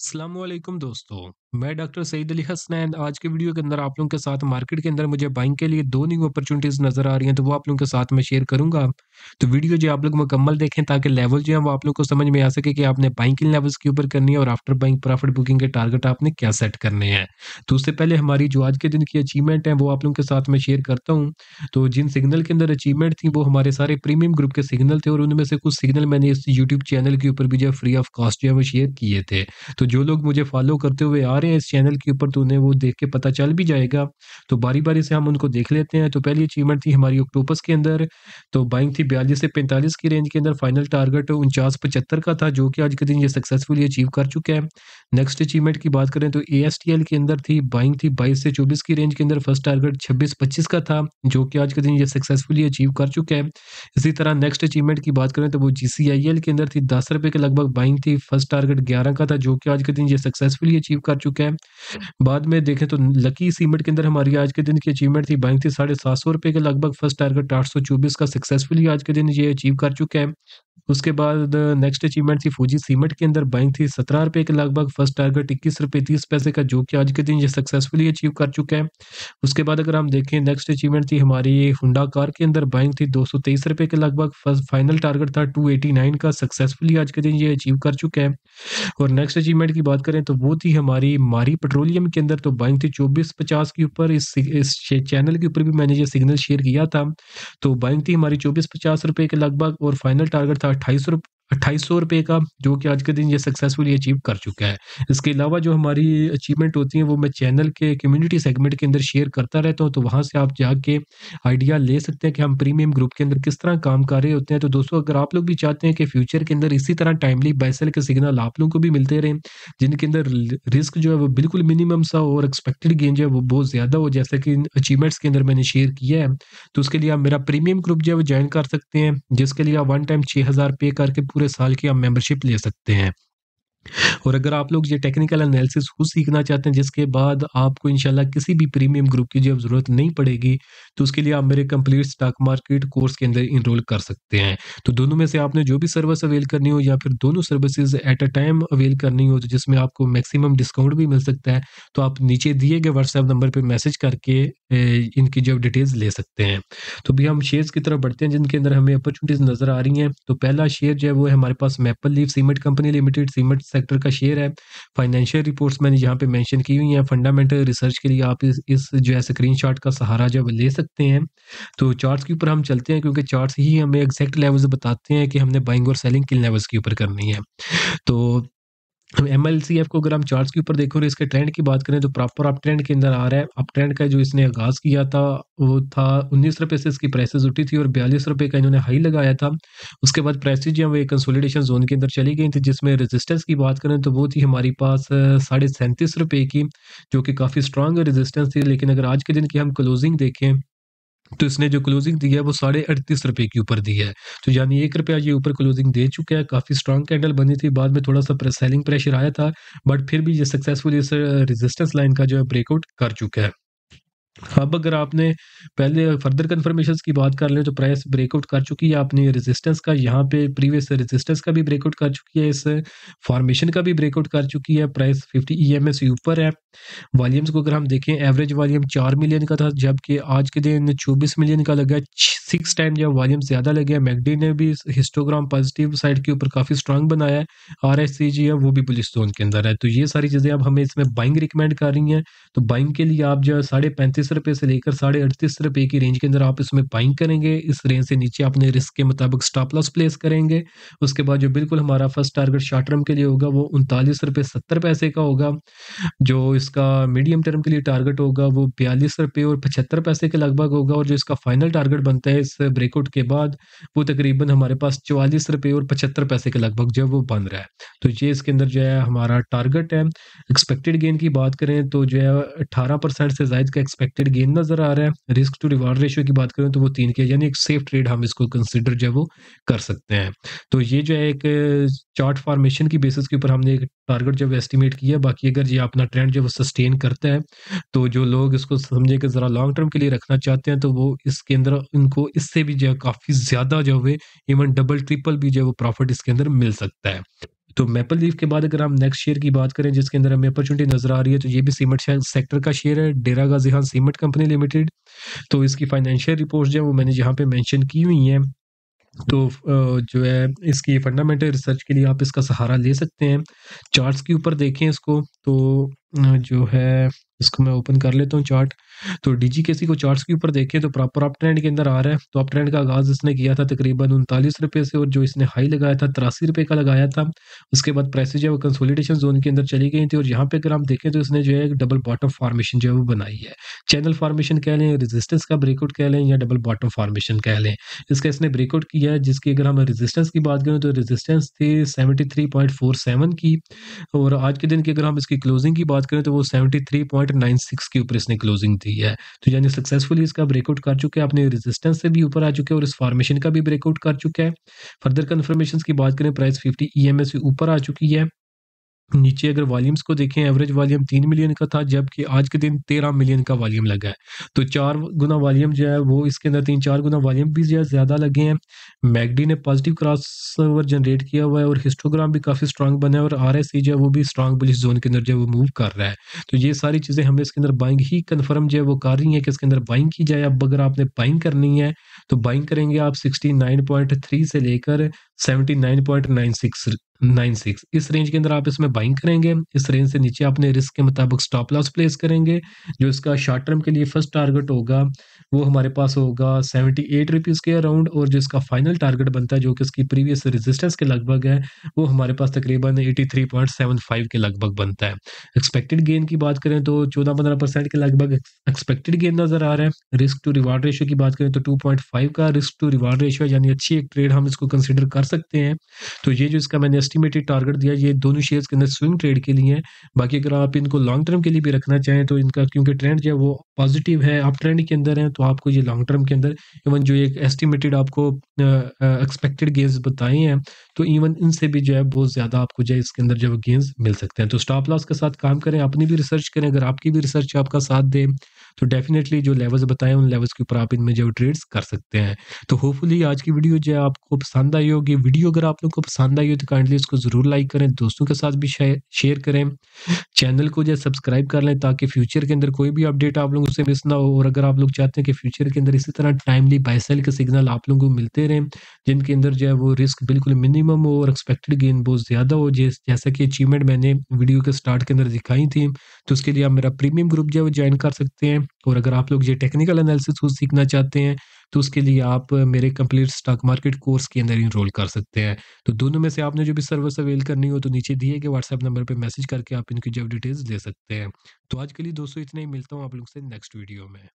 अस्सलाम दोस्तों मैं डॉक्टर सईद अली हसनैन आज के वीडियो के अंदर आप लोगों के साथ मार्केट के अंदर मुझे बाइंग के लिए दो न्यू अपॉर्चुनिटीज़ नज़र आ रही हैं तो वो आप लोगों के साथ मैं शेयर करूंगा तो वीडियो जो आप लोग मुकम्मल देखें ताकि लेवल जो है वो आप लोग को समझ में आ सके कि आपने बाइंग किन लेवल्स के ऊपर करनी है और आफ्टर बाइंग प्रॉफिट बुकिंग के टारगेट आपने क्या सेट करने हैं तो उससे पहले हमारी जो आज के दिन की अचीवमेंट है वो आप लोगों के साथ मैं शेयर करता हूँ तो जिन सिग्नल के अंदर अचीवमेंट थी वो हमारे सारे प्रीमियम ग्रुप के सिग्नल थे और उनमें से कुछ सिग्नल मैंने इस यूट्यूब चैनल के ऊपर भी जो फ्री ऑफ कॉस्ट जो है वो शेयर किए थे तो जो लोग मुझे फॉलो करते हुए आ रहे हैं इस चैनल के ऊपर तो उन्हें वो देख के पता चल भी जाएगा तो बारी बारी से हम उनको देख लेते हैं तो पहली अचीवमेंट थी हमारी ऑक्टोपस के अंदर तो बाइंग थी बयालीस से पैंतालीस की रेंज के अंदर फाइनल टारगेट उनचास पचहत्तर का था जो कि आज के दिन ये सक्सेसफुली अचीव कर चुका है नेक्स्ट अचीवमेंट की बात करें तो ए के अंदर थी बाइंग थी बाईस से चौबीस की रेंज के अंदर फर्स्ट टारगेट छब्बीस पच्चीस का था जो कि आज के दिन ये सक्सेसफुली अचीव कर चुका है इसी तरह नेक्स्ट अचीवमेंट की बात करें तो वो जी के अंदर थी दस रुपए के लगभग बाइंग थी फर्स्ट टारगेट ग्यारह का था जो कि आज के दिन ये सक्सेसफुली अचीव कर चुका चुका है बाद में देखें तो लकी सीमेंट के अंदर हमारी आज के दिन की अचीवमेंट थी बैंक थी साढ़े सात सौ रुपये के लगभग फर्स्ट टारगेट आठ सौ चौबीस का सक्सेसफुली आज के दिन ये अचीव कर चुके हैं उसके बाद नेक्स्ट अचीवमेंट थी फूजी सीमेंट के अंदर बैंक थी सत्रह रुपये के लगभग फर्स्ट टारगेट इक्कीस रुपये तीस पैसे का जो कि आज के दिन ये सक्सेसफुली अचीव कर चुका है उसके बाद अगर हम देखें नेक्स्ट अचीवमेंट थी हमारी हुडा कार के अंदर बैंक थी दो सौ तेईस रुपये के लगभग फर्स्ट फाइनल टारगेट था टू एटी नाइन का सक्सेसफुली आज के दिन ये अचीव कर चुके हैं और नेक्स्ट अचीवमेंट की बात करें तो वो थी हमारी मारी पेट्रोलियम के अंदर तो बाइंग थी चौबीस पचास के ऊपर इस इस चैनल के ऊपर भी मैंने ये सिग्नल शेयर किया था तो बाइंग थी हमारी चौबीस पचास रुपये के लगभग और फाइनल टारगेट था अट्ठाईस अट्ठाईस सौ रुपये का जो कि आज के दिन ये सक्सेसफुली अचीव कर चुका है इसके अलावा जो हमारी अचीवमेंट होती है वो मैं चैनल के कम्युनिटी सेगमेंट के अंदर शेयर करता रहता हूँ तो वहाँ से आप जाके आइडिया ले सकते हैं कि हम प्रीमियम ग्रुप के अंदर किस तरह काम कर रहे होते हैं तो दोस्तों अगर आप लोग भी चाहते हैं कि फ्यूचर के अंदर इसी तरह टाइमली बैसल के सिग्नल आप लोगों को भी मिलते रहें जिनके अंदर रिस्क जो है वो बिल्कुल मिनिमम सा हो और एक्सपेक्टेड गेंज जो है वो बहुत ज़्यादा हो जैसे कि इन अचीवमेंट्स के अंदर मैंने शेयर किया है तो उसके लिए आप मेरा प्रीमियम ग्रुप जो है वो ज्वाइन कर सकते हैं जिसके लिए आप वन टाइम छः हज़ार पे करके पूरे साल की आप मेंबरशिप ले सकते हैं और अगर आप लोग ये टेक्निकल एनालिसिस खुद सीखना चाहते हैं जिसके बाद आपको इंशाल्लाह किसी भी प्रीमियम ग्रुप की जब ज़रूरत नहीं पड़ेगी तो उसके लिए आप मेरे कंप्लीट स्टॉक मार्केट कोर्स के अंदर इनरोल कर सकते हैं तो दोनों में से आपने जो भी सर्विस अवेल करनी हो या फिर दोनों services at a time avail करनी हो तो जिसमें आपको मैक्सिमम डिस्काउंट भी मिल सकता है तो आप नीचे दिए गए व्हाट्सएप नंबर पर मैसेज करके इनकी जो डिटेल्स ले सकते हैं तो भी हम शेयर्स की तरफ बढ़ते हैं जिनके अंदर हमें अपॉर्चुनिटीज़ नज़र आ रही हैं तो पहला शेयर जो है वो हमारे पास Maple Leaf cement company limited cement sector का शेयर है फाइनेंशियल रिपोर्ट्स मैंने यहाँ पे मेंशन की हुई हैं फंडामेंटल रिसर्च के लिए आप इस इस जो है स्क्रीन का सहारा जो ले सकते हैं तो चार्ट्स के ऊपर हम चलते हैं क्योंकि चार्ट्स ही हमें एग्जैक्ट लेवल्स बताते हैं कि हमने बाइंग और सेलिंग किन लेवल्स के ऊपर करनी है तो एम एल सी एफ को अगर हम चार्ट के ऊपर देखें और इसके ट्रेंड की बात करें तो प्रॉपर अप ट्रेंड के अंदर आ रहा है अप ट्रेंड का जो इसने आगाज़ किया था वो था उन्नीस रुपये से इसकी प्राइसेस उठी थी और बयालीस रुपये का इन्होंने हाई लगाया था उसके बाद प्राइसेज जो है वो कंसोलिडेशन जोन के अंदर चली गई थी जिसमें रेजिस्टेंस की बात करें तो वो थी हमारे पास साढ़े सैंतीस रुपये की जो कि काफ़ी स्ट्रॉन्ग रेजिस्टेंस थी लेकिन अगर आज के दिन की हम क्लोजिंग देखें तो इसने जो क्लोजिंग दी है वो साढ़े अड़तीस रुपये के ऊपर दी है तो यानी एक रुपया ये ऊपर क्लोजिंग दे चुका है काफ़ी स्ट्रांग कैंडल बनी थी बाद में थोड़ा सा सेलिंग प्रेशर आया था बट फिर भी ये सक्सेसफुल इस रेजिस्टेंस लाइन का जो है ब्रेकआउट कर चुका है अब अगर आपने पहले फर्दर कन्फर्मेशन की बात कर लें तो प्राइस ब्रेकआउट कर चुकी है आपने रेजिस्टेंस का यहाँ पे प्रीवियस रेजिस्टेंस का भी ब्रेकआउट कर चुकी है इस फॉर्मेशन का भी ब्रेकआउट कर चुकी है प्राइस 50 ई से ऊपर है वॉल्यूम्स को अगर हम देखें एवरेज वॉल्यूम चार मिलियन का था जबकि आज के दिन चौबीस मिलियन का लगा सिक्स टाइम जो वॉल्यूम ज़्यादा लगे मैगडी ने भी हिस्टोग्राम पॉजिटिव साइड के ऊपर काफ़ी स्ट्रांग बनाया है आर जी है वो भी पुलिस जोन के अंदर है तो ये सारी चीज़ें अब हमें इसमें बाइंग रिकमेंड कर रही हैं तो बाइंग के लिए आप जो है साढ़े पैंतीस अड़तीस रुपये से लेकर साढ़े अड़तीस रुपये की रेंज के अंदर आप इसमें बाइंग करेंगे इस रेंज से नीचे अपने रिस्क के मुताबिक स्टॉप लॉस प्लेस करेंगे उसके बाद जो बिल्कुल हमारा फर्स्ट टारगेट शॉर्ट टर्म के लिए होगा वो उनतालीस रुपये सत्तर पैसे का होगा जो इसका मीडियम टर्म के लिए टारगेट होगा वो बयालीस रुपये और पचहत्तर पैसे के लगभग होगा और जो इसका फाइनल टारगेट बनता है इस ब्रेकआउट के बाद वो तकरीबन हमारे पास चवालीस रुपये और पचहत्तर पैसे के लगभग जो वो बन रहा है तो ये इसके अंदर जो है हमारा टारगेट है एक्सपेक्टेड गेन की बात करें तो जो है अट्ठारह परसेंट से जायद का एक्सपेक्ट एक्सपेक्टेड गेन नजर आ रहा है रिस्क टू रिवार्ड रेशियो की बात करें तो वो तीन के यानी एक सेफ ट्रेड हम इसको कंसिडर जो है वो कर सकते हैं तो ये जो है एक चार्ट फॉर्मेशन की बेसिस के ऊपर हमने एक टारगेट है एस्टिमेट किया बाकी अगर ये अपना ट्रेंड जो सस्टेन करता है तो जो लोग इसको समझे कि ज़रा लॉन्ग टर्म के लिए रखना चाहते हैं तो वो इसके अंदर इनको इससे भी जो है काफ़ी ज़्यादा जो है इवन डबल ट्रिपल भी जो है वो प्रॉफिट इसके अंदर मिल सकता है तो मेपल लीफ के बाद अगर हम नेक्स्ट शेयर की बात करें जिसके अंदर हमें अपॉर्चुनिटी नजर आ रही है तो ये भी सीमेंट सेक्टर का शेयर है Dera Ghazi cement company limited तो इसकी फाइनेंशियल रिपोर्ट जो है वो मैंने यहाँ पे मैंशन की हुई है तो जो है इसकी फंडामेंटल रिसर्च के लिए आप इसका सहारा ले सकते हैं चार्ट्स के ऊपर देखें इसको तो जो है इसको मैं ओपन कर लेता हूँ चार्ट तो डीजी केसी को चार्ट्स के ऊपर देखें तो प्रॉपर अप ट्रेंड के अंदर आ रहा है तो अप ट्रेंड का आगाज़ इसने किया था तकरीबन उनतालीस रुपये से और जो इसने हाई लगाया था तिरासी रुपये का लगाया था उसके बाद प्राइसेज जो है वो कंसोलिडेशन जोन के अंदर चली गई थी और यहाँ पे अगर आप देखें तो इसने जो है डबल बॉटम फार्मेशन जो है वो बनाई है चैनल फार्मेशन कह लें रेजिस्टेंस का ब्रेकआउट कह लें या डबल बॉटम फार्मेशन कह लें इसका इसने ब्रेकआउट किया है जिसकी अगर हम रेजिस्टेंस की बात करें तो रेजिस्टेंस थी सेवेंटी की और आज के दिन की अगर हम इसकी क्लोजिंग की बात बात करें तो वो seventy three point nine six के ऊपर इसने क्लोजिंग दी है तो यानी सक्सेसफुली इसका ब्रेकआउट कर चुके हैं अपने रेजिस्टेंस से भी ऊपर आ चुके हैं और इस फॉर्मेशन का भी ब्रेकआउट कर चुका है फर्दर कन्फर्मेशन की बात करें प्राइस फिफ्टी ई से ऊपर आ चुकी है नीचे अगर वॉल्यूम्स को देखें एवरेज वॉल्यूम तीन मिलियन का था जबकि आज के दिन तेरह मिलियन का वॉल्यूम लगा है तो चार गुना वॉल्यूम जो है वो इसके अंदर तीन चार गुना वॉल्यूम भी जो है ज़्यादा लगे हैं मैगडी ने पॉजिटिव क्रॉस ओवर जनरेट किया हुआ है और हिस्टोग्राम भी काफ़ी स्ट्रांग बना है और आर एस जो है वो भी स्ट्रांग बुलिस जोन के अंदर जो है वो मूव कर रहा है तो ये सारी चीज़ें हमें इसके अंदर बाइंग ही कन्फर्म जो है वो कर रही है कि इसके अंदर बाइंग की जाए अब अगर आपने बाइंग करनी है तो बाइंग करेंगे आप सिक्सटी नाइन पॉइंट थ्री से लेकर seventy nine point nine six nine six इस रेंज के अंदर आप इसमें बाइंग करेंगे इस रेंज से नीचे आपने रिस्क के मुताबिक स्टॉप लॉस प्लेस करेंगे जो इसका शॉर्ट टर्म के लिए फर्स्ट टारगेट होगा वो हमारे पास होगा सेवेंटी एट रुपीज़ के अराउंड और जो इसका फाइनल टारगेट बनता है जो कि इसकी प्रीवियस रेजिस्टेंस के लगभग है वो हमारे पास तकरीबन eighty three point seven five के लगभग बनता है एक्सपेक्टेड गेन की बात करें तो चौदह पंद्रह परसेंट के लगभग एक्सपेक्टेड गेन नज़र आ रहा है रिस्क टू रिवार्ड रेशियो की बात करें तो टू पॉइंट फाइव का रिस्क टू रिवार्ड रेशियो यानी अच्छी एक ट्रेड हम इसको कंसिडर कर सकते हैं तो ये जो इसका मैंने एस्टिमेटेड टारगेट दिया ये दोनों शेयर्स के अंदर स्विंग ट्रेड के लिए हैं बाकी अगर आप इनको लॉन्ग टर्म के लिए भी रखना चाहें तो इनका क्योंकि ट्रेंड जो है वो पॉजिटिव है आप ट्रेंड के अंदर हैं तो आपको ये लॉन्ग टर्म के अंदर इवन जो एक एस्टिमेटेड आपको एक्सपेक्टेड गेंस बताए हैं तो इवन इनसे भी जो है बहुत ज़्यादा आपको जो है इसके अंदर जो गेंस मिल सकते हैं तो स्टॉप लॉस के साथ काम करें अपनी भी रिसर्च करें अगर आपकी भी रिसर्च आपका साथ दें तो डेफिनेटली जो लेवल्स बताएं उन लेवल्स के ऊपर आप इनमें जो ट्रेड्स कर सकते हैं तो होपफुली आज की वीडियो जो है आपको पसंद आई होगी वीडियो अगर आप लोगों को पसंद आई हो तो काइंडली उसको ज़रूर लाइक करें दोस्तों के साथ भी शेयर करें चैनल को जो सब्सक्राइब कर लें ताकि फ्यूचर के अंदर कोई भी अपडेट आप लोगों से मिस ना हो और अगर आप लोग चाहते हैं कि फ्यूचर के अंदर इसी तरह टाइमली बाइसेल के सिग्नल आप लोगों को मिलते रहें जिनके अंदर जो है वो रिस्क बिल्कुल मिनिमम हो और एक्सपेक्टेड गेन बहुत ज़्यादा हो जैसा कि अचीवमेंट मैंने वीडियो के स्टार्ट के अंदर दिखाई थी तो उसके लिए आप मेरा प्रीमियम ग्रुप जो है वो ज्वाइन कर सकते हैं और अगर आप लोग ये टेक्निकल एनालिसिस को सीखना चाहते हैं तो उसके लिए आप मेरे कंप्लीट स्टॉक मार्केट कोर्स के अंदर इनरोल कर सकते हैं तो दोनों में से आपने जो भी सर्विस अवेल करनी हो तो नीचे दिए गए व्हाट्सएप नंबर पर मैसेज करके आप इनकी जब डिटेल्स ले सकते हैं तो आज के लिए दोस्तों इतना ही मिलता हूँ आप लोग से नेक्स्ट वीडियो में